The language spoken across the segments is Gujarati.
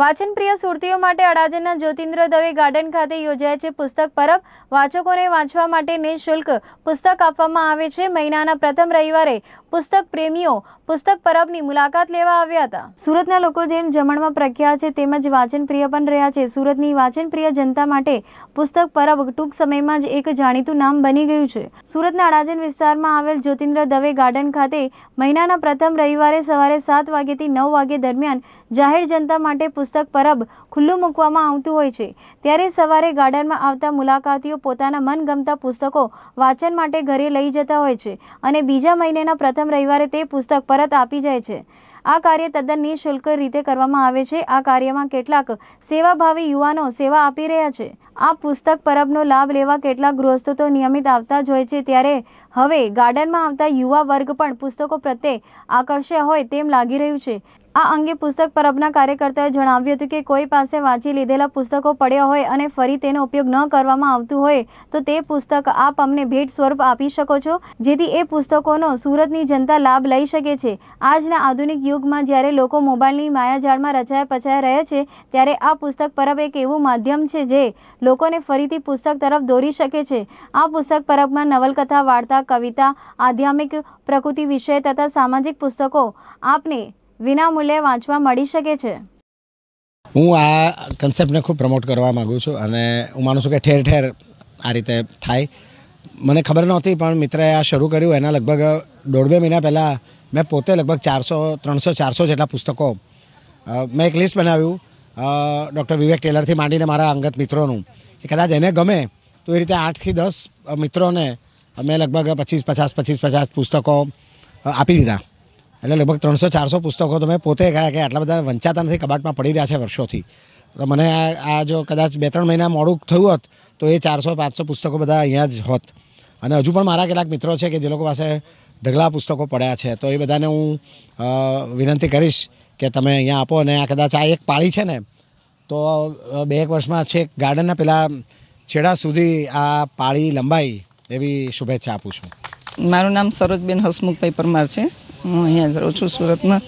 વાંચનપ્રિય સુરતીઓ માટે અડાજણના જ્યોતિન્દ્ર દવે ગાર્ડન ખાતે યોજાય છે પુસ્તક પરબ વાચકોને વાંચવા માટે નિઃશુલ્ક પુસ્તક આપવામાં આવે છે મહિનાના પ્રથમ રવિવારે પુસ્તક પ્રેમીઓ પુસ્તક પરબની મુલાકાત લેવા આવ્યા હતા સુરતના લોકો જેમ જમણમાં પ્રખ્યાત છે તેમજ પ્રિય પણ રહ્યા છે સુરતની વાંચનપ્રિય જનતા માટે પુસ્તક પરબ ટૂંક સમયમાં જ એક જાણીતું નામ બની ગયું છે સુરતના અડાજણ વિસ્તારમાં આવેલ જ્યોતિન્દ્ર દવે ગાર્ડન ખાતે મહિનાના પ્રથમ રવિવારે સવારે સાત વાગ્યાથી નવ વાગ્યા દરમિયાન જાહેર જનતા માટે પુસ્તક પરબ ખુલ્લું મૂકવામાં આવતું હોય છે ત્યારે સવારે ગાર્ડનમાં આવતા મુલાકાતીઓ પોતાના મનગમતા પુસ્તકો વાંચન માટે ઘરે લઈ જતા હોય છે અને બીજા મહિનાના પ્રથમ રવિવારે તે પુસ્તક પરત આપી જાય છે આ કાર્ય તદ્દન નિઃશુલ્ક રીતે કરવામાં આવે છે આ કાર્યમાં કેટલાક સેવાભાવી યુવાનો સેવા આપી રહ્યા છે આ પુસ્તક પરબનો લાભ લેવા કેટલાક ગૃહસ્થો તો નિયમિત આવતા જ હોય છે ત્યારે હવે ગાર્ડનમાં આવતા યુવા વર્ગ પણ પુસ્તકો પ્રત્યે આકર્ષ્યા હોય તેમ લાગી રહ્યું છે આ અંગે પુસ્તક પરબના કાર્યકર્તાએ જણાવ્યું હતું કે કોઈ પાસે વાંચી લીધેલા પુસ્તકો પડ્યા હોય અને ફરી તેનો ઉપયોગ ન કરવામાં આવતું હોય તો તે પુસ્તક આપ અમને ભેટ સ્વરૂપ આપી શકો છો જેથી એ પુસ્તકોનો સુરતની જનતા લાભ લઈ શકે છે આજના આધુનિક યુગમાં જ્યારે લોકો મોબાઈલની માયાજાળમાં રચાયા પચાયા રહ્યા છે ત્યારે આ પુસ્તક પરબ એક એવું માધ્યમ છે જે લોકોને ફરીથી પુસ્તક તરફ દોરી શકે છે આ પુસ્તક પરબમાં નવલકથા વાર્તા કવિતા આધ્યાત્મિક પ્રકૃતિ વિષય તથા સામાજિક પુસ્તકો આપને વિનામૂલ્યે વાંચવા મળી શકે છે હું આ કન્સેપ્ટને ખૂબ પ્રમોટ કરવા માગું છું અને હું માનું છું કે ઠેર ઠેર આ રીતે થાય મને ખબર નહોતી પણ મિત્રએ આ શરૂ કર્યું એના લગભગ દોઢ બે મહિના પહેલાં મેં પોતે લગભગ ચારસો ત્રણસો ચારસો જેટલા પુસ્તકો મેં એક લિસ્ટ બનાવ્યું ડૉક્ટર વિવેક ટેલરથી માંડીને મારા અંગત મિત્રોનું કે કદાચ એને ગમે તો એ રીતે આઠથી દસ મિત્રોને મેં લગભગ પચીસ પચાસ પચીસ પચાસ પુસ્તકો આપી દીધા એટલે લગભગ ત્રણસો ચારસો પુસ્તકો તમે પોતે ગયા કે આટલા બધા વંચાતા નથી કબાટમાં પડી રહ્યા છે વર્ષોથી તો મને આ જો કદાચ બે ત્રણ મહિના મોડું થયું હોત તો એ ચારસો પાંચસો પુસ્તકો બધા અહીંયા જ હોત અને હજુ પણ મારા કેટલાક મિત્રો છે કે જે લોકો પાસે ઢગલા પુસ્તકો પડ્યા છે તો એ બધાને હું વિનંતી કરીશ કે તમે અહીંયા આપો અને આ કદાચ આ એક પાળી છે ને તો બે એક વર્ષમાં છેક ગાર્ડનના પેલા છેડા સુધી આ પાળી લંબાઈ એવી શુભેચ્છા આપું છું મારું નામ સરોજબેન હસમુખભાઈ પરમાર છે હું અહીંયા જ રહું છું સુરતમાં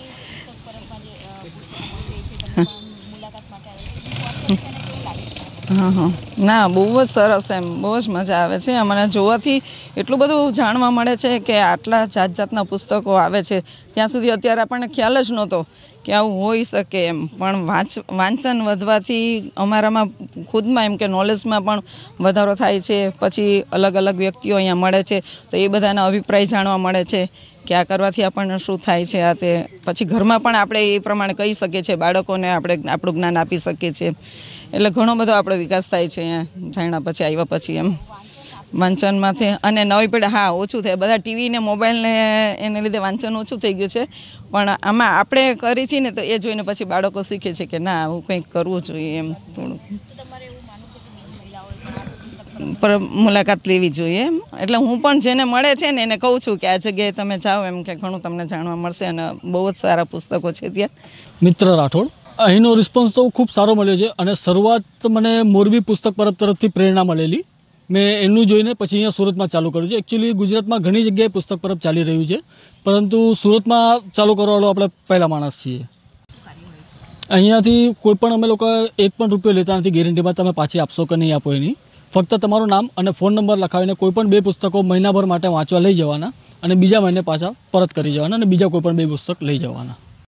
હા હા ના બહુ જ સરસ એમ બહુ જ મજા આવે છે અમને જોવાથી એટલું બધું જાણવા મળે છે કે આટલા જાત જાતના પુસ્તકો આવે છે ત્યાં સુધી અત્યારે આપણને ખ્યાલ જ નહોતો કે આવું હોઈ શકે એમ પણ વાંચ વાંચન વધવાથી અમારામાં ખુદમાં એમ કે નોલેજમાં પણ વધારો થાય છે પછી અલગ અલગ વ્યક્તિઓ અહીંયા મળે છે તો એ બધાના અભિપ્રાય જાણવા મળે છે કે આ કરવાથી આપણને શું થાય છે આ તે પછી ઘરમાં પણ આપણે એ પ્રમાણે કહી શકીએ છીએ બાળકોને આપણે આપણું જ્ઞાન આપી શકીએ છીએ એટલે ઘણો બધો આપણો વિકાસ થાય છે અહીંયા જાણ્યા પછી આવ્યા પછી એમ વાંચનમાંથી અને નવી પેઢી હા ઓછું થાય બધા ટીવી ને મોબાઈલને એને લીધે વાંચન ઓછું થઈ ગયું છે પણ આમાં આપણે કરી છીએ ને તો એ જોઈને પછી બાળકો શીખે છે કે ના હું કંઈક કરવું જોઈએ એમ થોડુંક પર મુલાકાત લેવી જોઈએ એમ એટલે હું પણ જેને મળે છે ને એને કહું છું કે આ જગ્યાએ તમે જાઓ એમ કે ઘણું તમને જાણવા મળશે અને બહુ જ સારા પુસ્તકો છે ત્યાં મિત્ર રાઠોડ અહીંનો રિસ્પોન્સ તો ખૂબ સારો મળ્યો છે અને શરૂઆત મને મોરબી પુસ્તક પરબ તરફથી પ્રેરણા મળેલી મેં એનું જોઈને પછી અહીંયા સુરતમાં ચાલુ કર્યું છે એકચ્યુઅલી ગુજરાતમાં ઘણી જગ્યાએ પુસ્તક પરબ ચાલી રહ્યું છે પરંતુ સુરતમાં ચાલુ કરવાવાળો આપણે પહેલાં માણસ છીએ અહીંયાથી કોઈ પણ અમે લોકો એક પણ રૂપિયો લેતા નથી ગેરંટીમાં તમે પાછી આપશો કે નહીં આપો એની ફક્ત તમારું નામ અને ફોન નંબર લખાવીને કોઈપણ બે પુસ્તકો મહિનાભર માટે વાંચવા લઈ જવાના અને બીજા મહિને પાછા પરત કરી જવાના અને બીજા કોઈ પણ બે પુસ્તક લઈ જવાના